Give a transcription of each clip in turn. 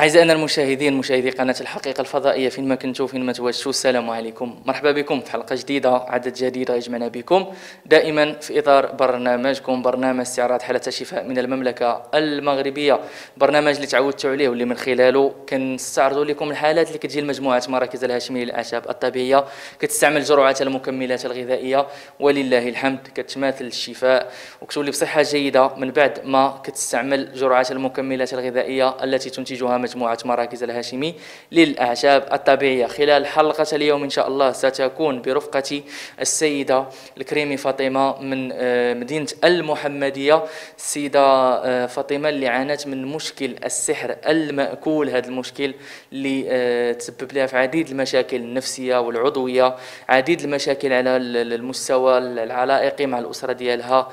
أعزائنا المشاهدين مشاهدي قناة الحقيقة الفضائية في ما كنتوا فين ما السلام عليكم مرحبا بكم في حلقة جديدة عدد جديد يجمعنا بكم دائما في إطار برنامجكم برنامج استعراض حالة شفاء من المملكة المغربية برنامج اللي تعودتوا عليه واللي من خلاله كنستعرضوا لكم الحالات اللي كتجي لمجموعة مراكز الهاشمية للأعشاب الطبيعية كتستعمل جرعات المكملات الغذائية ولله الحمد كتماثل الشفاء وكتولي بصحة جيدة من بعد ما كتستعمل جرعات المكملات الغذائية التي تنتجها مجموعة مراكز الهاشمي للأعشاب الطبيعية خلال حلقة اليوم إن شاء الله ستكون برفقة السيدة الكريمي فاطمة من آه، مدينة المحمدية السيدة آه، فاطمة اللي عانت من مشكل السحر المأكول هذا المشكل اللي آه، تسبب لها في عديد المشاكل النفسية والعضوية عديد المشاكل على المستوى العلائقي مع الأسرة ديالها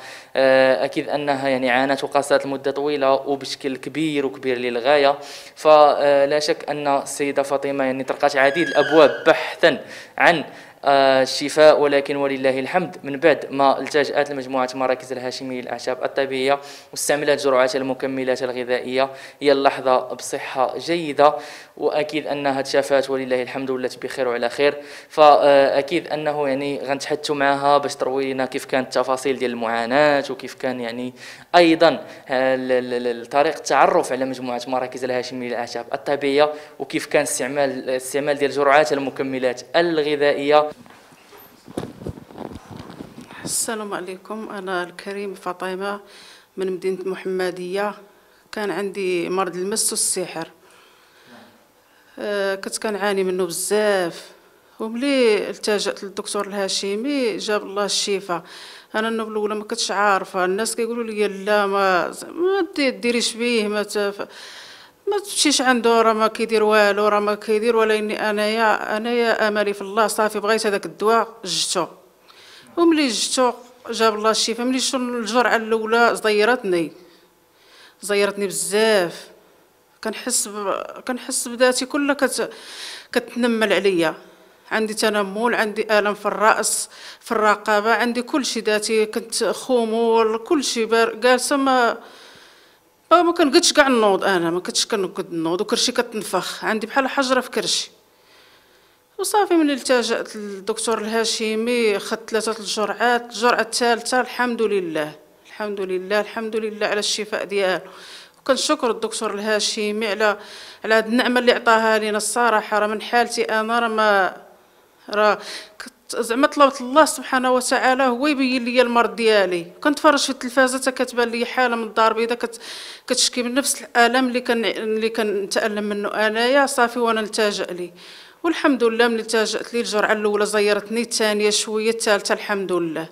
أكيد أنها يعني عانت وقاست لمدة طويلة وبشكل كبير وكبير للغاية فلا شك ان السيده فاطمه يعني طرقت عديد الابواب بحثا عن الشفاء ولكن ولله الحمد من بعد ما التجأت لمجموعة مراكز الهاشمية للأعشاب الطبيعية واستعملت جرعات المكملات الغذائية هي اللحظة بصحة جيدة وأكيد أنها تشافات ولله الحمد ولات بخير وعلى خير فأكيد أنه يعني غنتحدثوا معها باش تروي لنا كيف كانت التفاصيل ديال المعاناة وكيف كان يعني أيضا طريقة التعرف على مجموعة مراكز الهاشمية للأعشاب الطبيعية وكيف كان استعمال استعمال ديال جرعات المكملات الغذائية السلام عليكم أنا الكريم فاطمة من مدينة محمدية كان عندي مرض المس والسحر آه، كنت كنعاني منه بزاف وملي التجأت للدكتور الهاشمي جاب الله الشفاء انا النوب الاولى ما كنتش عارفه الناس كيقولوا لي لا ما ما ديريش بيه ما تف... ما تمشيش عنده راه ما كيدير والو راه ما كيدير ولا اني انايا انايا املي في الله صافي بغيت هذاك الدواء جتو وملي جيتو جاب الله الشفاء ملي شو الجرعه الاولى زيرتني زيرتني بزاف كنحس ب... كنحس بذاتي كلها كت... كتنمل عليا عندي تنمل عندي الم في الراس في الرقبه عندي كل شيء ذاتي كنت خمول كل شيء بار... جالسه ما ما كنقدش كاع نوض انا ما كنتش كنقد نوض وكرشي كتنفخ عندي بحال حجره في كرشي وصافي من التجأت للدكتور الهاشمي خدت ثلاثة الجرعات الجرعة الثالثة الحمد لله الحمد لله الحمد لله على الشفاء ديالو وكنشكر الدكتور الهاشمي على على هاد النعمة اللي عطاها لينا الصراحة راه من حالتي أنا راه ما راه زعما طلبت الله سبحانه وتعالى هو يبين لي المرض ديالي كنتفرج في التلفازه حتى كتبان لي حاله من الدار البيضاء كت... كتشكي من نفس الالم اللي كان اللي كنتالم منه انايا صافي وانا التجا ليه والحمد لله ملي تلجأت لي الجرعه الاولى زيرتني الثانيه شويه الثالثه الحمد لله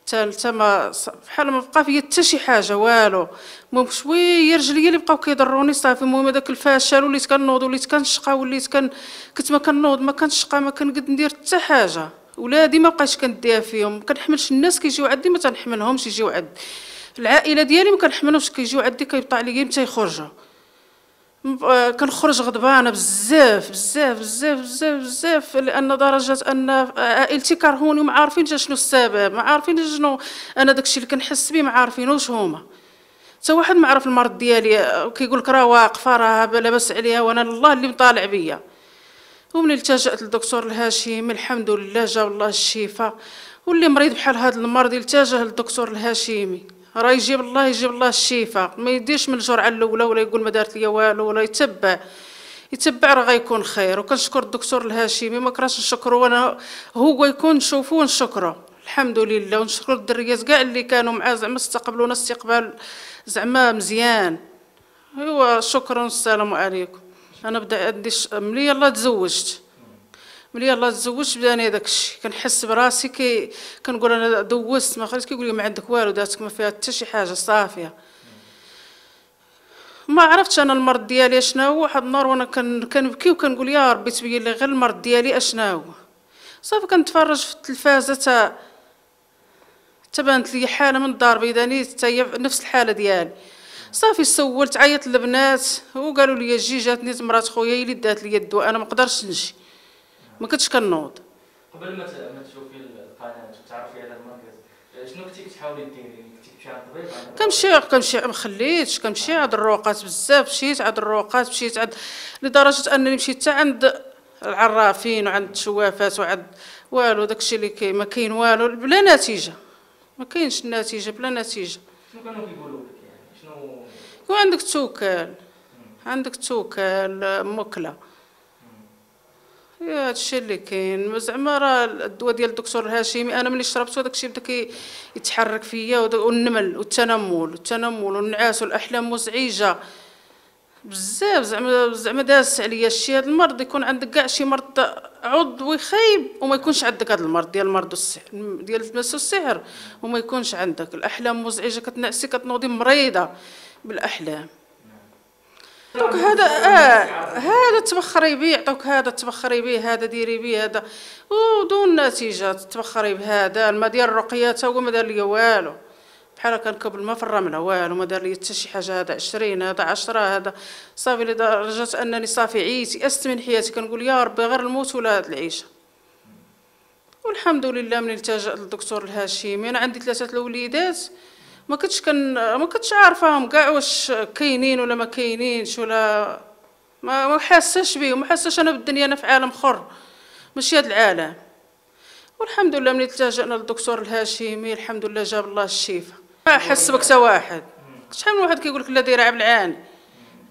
الثالثه ما بحال ما بقى فيا حتى شي حاجه والو المهم شويه رجليا اللي بقاو كيضروني صافي المهم هذاك الفشل وليت كنوض وليت كنشقى وليت كن كنت ما كنوض ما كنشقى ما كنقد ندير حتى حاجه ولادي ما بقاش كنديها فيهم ما كنحملش الناس كيجيو عندي ما تنحملهمش يجيو عندي العائله ديالي ما كنحملهمش كيجيو عندي كيبطع عليا تيخرجوا آه، كنخرج غضبانه بزاف بزاف بزاف بزاف بزاف لان درجه ان آه، عائلتي كرهوني وما عارفين شنو السبب ما عارفين شنو انا داكشي اللي كنحس به ما عارفينوش هما حتى واحد ما عرف المرض ديالي آه، كيقول لك راه واقفه راه لاباس عليها وانا الله اللي مطالع بيا ومن التجأت للدكتور الهاشمي الحمد لله جا والله الشفاء واللي مريض بحال هذا المرض التجا للدكتور الهاشمي راه يجيب الله يجيب الله الشفاء ما يديش من الجرعه الاولى ولا يقول ما دارت ليا والو ولا يتبع يتبع راه غيكون خير وكنشكر الدكتور الهاشمي ما كراش نشكرو وانا هو يكون نشوفو ونشكرو الحمد لله ونشكر الدريات كاع اللي كانوا معاه زعما استقبلونا استقبال زعما مزيان ايوا شكرا والسلام عليكم انا بدا عندي ملي يلاه تزوجت ملي الله تزوجت بدا انا داكشي كنحس براسي كي كنقول انا دوزت ما خرجت كيقول لي ما عندك والو داتك ما فيها حتى شي حاجه صافيه ما عرفتش انا المرض ديالي اشنا هو واحد النهار وانا كنبكي وكنقول يا ربي تبين لي غير المرض ديالي اشنا هو صافي كنتفرج في التلفازه تا تبانت لي حاله من الدار بيداني حتى هي نفس الحاله ديالي صافي سولت عيطت للبنات وقالوا لي جي جاتني مرات خويا هي اللي دات لي الدواء انا ما نقدرش نجي ما كنتش كنوض قبل ما تشوفي القناه وتعرفي على المركز شنو كنتي كتحاولي ديري كنمشي كنمشي ما خليتش كنمشي عند الروقات بزاف مشيت عند الروقات مشيت عند لدرجه انني مشيت حتى عند العرافين وعند الشوافات وعند والو داكشي اللي كاين ما كاين والو بلا نتيجه ما كاينش النتيجه بلا نتيجه شنو كانوا كيقولوا لك يعني شنو عندك توكل عندك توكل موكله يا هادشي اللي كاين زعما راه الدواء ديال الدكتور الهاشمي انا ملي شربته داكشي بدا كيتحرك فيا والنمل والتنمل التنمل والنعاس والاحلام مزعجه بزاف زعما زعما داس عليا الشيء هذا المرض يكون عندك كاع شي مرض عضوي خايب وما يكونش عندك هذا المرض ديال مرض السحر ديال تمس السحر وما يكونش عندك الاحلام مزعجه كتنعسي كتنوضي مريضه بالاحلام دونك هذا اه هذا تبخري بي يعطوك هذا تبخري بي هذا ديري بي هذا ودون نتيجه تبخري بهذا الما ديال الرقيه تا هو ما دار ليا والو بحال كنكب الما في الرمله والو ما دار لي حتى شي حاجه هذا 20 هذا 10 هذا صافي لدرجه انني صافي عيتي أست من حياتي كنقول يا ربي غير الموت ولا هاد العيشه والحمد لله من التجأ للدكتور الهاشمي انا عندي ثلاثه الوليدات ما كنتش كن ما كنتش عارفاهم كاع واش كاينين ولا ما كاينينش ولا ما حاسش بيه وما حاسش انا بالدنيا انا في عالم اخر ماشي هذا العالم والحمد لله ملي التجأنا للدكتور الهاشمي الحمد لله جاب الله الشفاء ما حس بك حتى واحد شحال من واحد كيقول لك لا دايره العان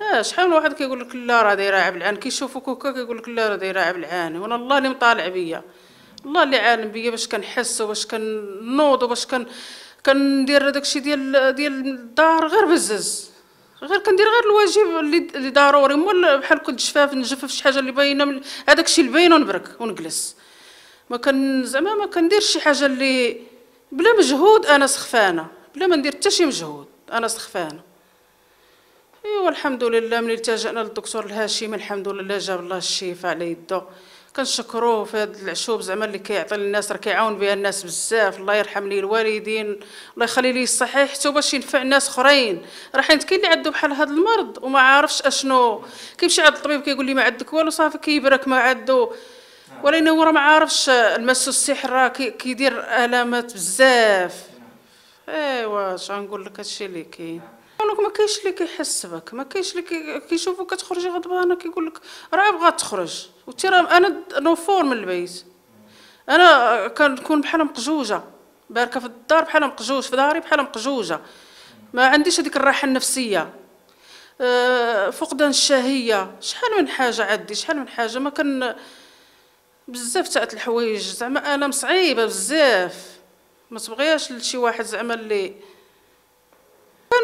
اه شحال من واحد كيقول لك لا راه دايره العان كيشوفوك هكا كيقول لك لا راه دايره العان وانا الله اللي مطالع بيا الله اللي عالم بيا باش كنحس وباش كنوض وباش كن كندير داكشي ديال ديال الدار غير بزز غير كندير غير الواجب اللي ضروري مول بحال كل جفاف نجفف شي حاجه اللي باينه من هذاك الشيء اللي باين ونبرك ونجلس ما كان زعما ما كنديرش شي حاجه اللي بلا مجهود انا سخفانه بلا ما ندير حتى شي مجهود انا سخفانه ايوا الحمد لله ملي التجأنا للدكتور الهاشمي الحمد لله جاب الله الشفاء على يده كنشكروه في هذا العشوب زعما اللي كيعطي للناس راه كيعاون بها الناس بزاف الله يرحم لي الوالدين الله يخلي لي الصحيح حتى باش ينفع الناس اخرين راه حيت كاين اللي عنده بحال هذا المرض وما عارفش اشنو كيمشي عند الطبيب كيقول لي ما عندك والو صافي كيبرك ما عنده ولكن هو راه ما عارفش المس السحر راه كيدير الامات بزاف ايوا اش غنقول لك هادشي اللي كاين ما كاينش اللي كيحس بك ما كاينش اللي كيشوفك كتخرجي غضبانه كيقول لك راه بغات تخرج راه انا نوفور من البيت انا كنكون بحال مقجوجه باركه في الدار بحال مقجوج في داري بحال مقجوجه ما عنديش هذيك الراحه النفسيه آه، فقدان الشهيه شحال من حاجه عندي شحال من حاجه ما كان بزاف تاعت الحوايج زعما انا مصعيبه بزاف ما تبغياش لشي واحد زعما اللي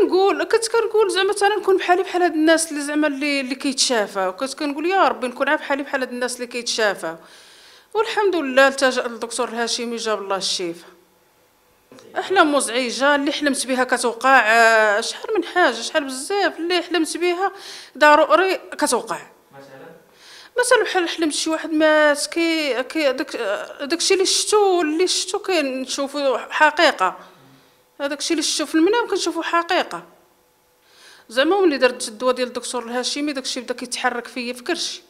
كنقول كنت كنقول زعما مثلا نكون بحالي بحال هاد الناس اللي زعما اللي اللي كيتشافى كنت كنقول يا ربي نكون بحالي بحال هاد الناس اللي كيتشافى والحمد لله التجا للدكتور الهاشمي جاب الله الشيف احلام مزعجه اللي حلمت بها كتوقع شحال من حاجه شحال بزاف اللي حلمت بها ضروري كتوقع مثلا بحال حلمت شي واحد مات كي, كي داك داكشي اللي شفتو اللي شفتو كنشوفو حقيقه هذاك الشيء اللي شفت في المنام كنشوفو حقيقه زعما ملي درت الدواء ديال الدكتور الهاشمي داك الشيء بدا كيتحرك فيا في كرشي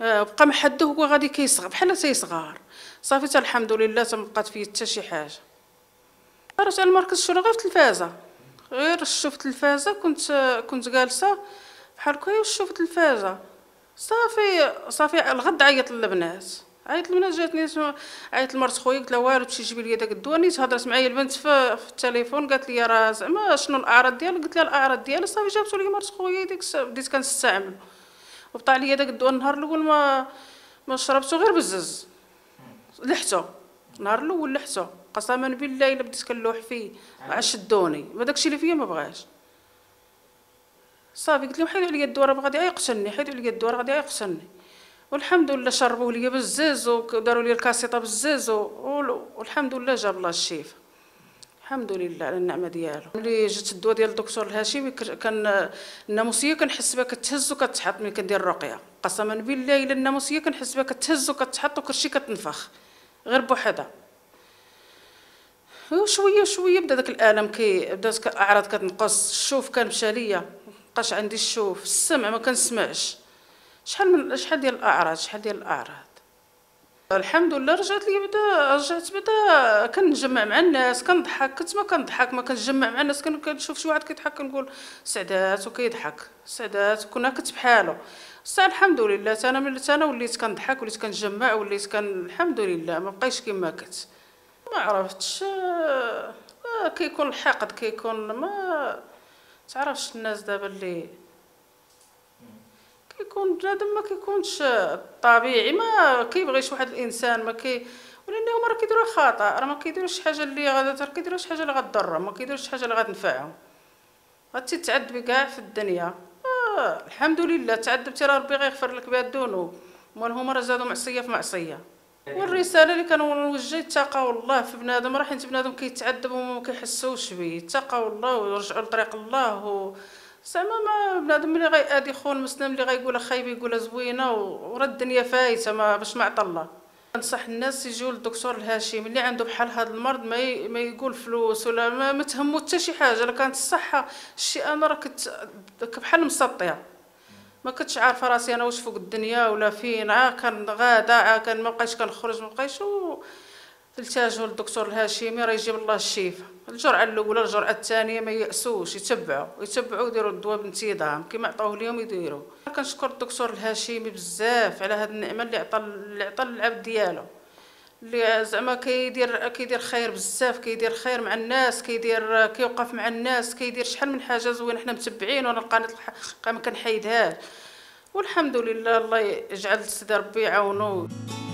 آه، بقى محدو هو غادي كيصغ بحال تيصغر صافي حتى الحمد لله مبقات فيا حتى شي حاجه رحت على المركز الشرعي غير في التلفازه غير شفت التلفازه كنت كنت جالسه بحال هكا وشفت التلفازه صافي صافي الغد عيط للبنات عيطت لمنى جاتني عيطت لمرت خويا قلت لها والو تمشي جيبي لي داك الدواء نيت هضرت معايا البنت في, في التليفون قالت لي راه زعما شنو الاعراض ديالك قلت لها الاعراض ديالي صافي جابتو لي مرت خويا ديك بديت كنستعمل وبطا لي داك الدواء النهار الاول ما ما شربتو غير بزز لحتو النهار الاول لحتو قسما بالله الا بديت كنلوح فيه عشدوني ما داكشي اللي فيا ما بغاش صافي قلت لهم حيدوا عليا الدواء راه غادي يقتلني حيدوا عليا الدواء راه غادي يقتلني والحمد لله شربوه لي بزاز وداروا لي الكاسيطه بزاز والحمد لله جاب الله الشيف الحمد لله على النعمه ديالو ملي جات الدواء ديال الدكتور الهاشمي كان الناموسيه كنحس بها كتهز وكتحط ملي كندير الرقيه قسما بالله الا الناموسيه كنحس بها كتهز وكتحط وكلشي كتنفخ غير بوحدها وشويه شويه بدا داك الالم كي بدات الاعراض كتنقص الشوف كان مشى ليا مبقاش عندي الشوف السمع ما كنسمعش شحال من شحال ديال الاعراض شحال ديال الاعراض الحمد لله رجعت لي بدا رجعت بدا كنجمع مع الناس كنضحك كنت ما كنضحك ما كنجمع مع الناس كنشوف شي واحد كيضحك كنقول سعدات وكيضحك سعدات كنا كنت بحالو صح الحمد لله انا من انا وليت كنضحك وليت كنجمع وليت كن الحمد لله ما بقيتش كما كنت ما عرفتش آه، كيكون الحقد كيكون ما تعرفش الناس دابا اللي كيكون بنادم ما كيكونش طبيعي ما كيبغيش واحد الانسان ما كي ولانه هما راه كيديروا خطا راه ما كيديروش حاجه اللي غادا كيديروا شي حاجه اللي غتضر ما كيديروش شي حاجه اللي غتنفعهم غتتعذب كاع في الدنيا آه الحمد لله تعذبتي راه ربي غيغفر لك بها الذنوب مال هما راه زادوا معصيه في معصيه والرساله اللي نوجه تقاو الله في بنادم راه حيت بنادم كيتعذب وما كيحسوش به تقاو الله ورجعوا لطريق الله و... زعما ما بنادم اللي غادي خون مسلم اللي غايقول خايب يقول زوينه ورا الدنيا فايته ما باش ما عطى الله انصح الناس يجيو للدكتور الهاشمي اللي عنده بحال هذا المرض ما, ي... ما يقول فلوس ولا ما, ما تهمو حتى شي حاجه الا كانت الصحه شي انا راه كنت بحال مسطيه ما كنتش عارفه راسي انا واش فوق الدنيا ولا فين عا آه، كان غاده عا آه، كان ما بقيتش كنخرج ما بقيتش و... تلتاجوا للدكتور الهاشمي راه يجيب الله الشفاء الجرعه الاولى الجرعه الثانيه ما ياسوش يتبعوا يتبعوا يديروا الدواء بانتظام كما عطاوه اليوم يديروا كنشكر الدكتور الهاشمي بزاف على هذه النعمه اللي عطى اللي عطى للعبد ديالو اللي زعما كيدير كيدير خير بزاف كيدير خير مع الناس كيدير كيوقف مع الناس كيدير شحال من حاجه زوينه حنا متبعين وانا القناه ما كنحيدهاش والحمد لله الله يجعل السيد ربي يعاونو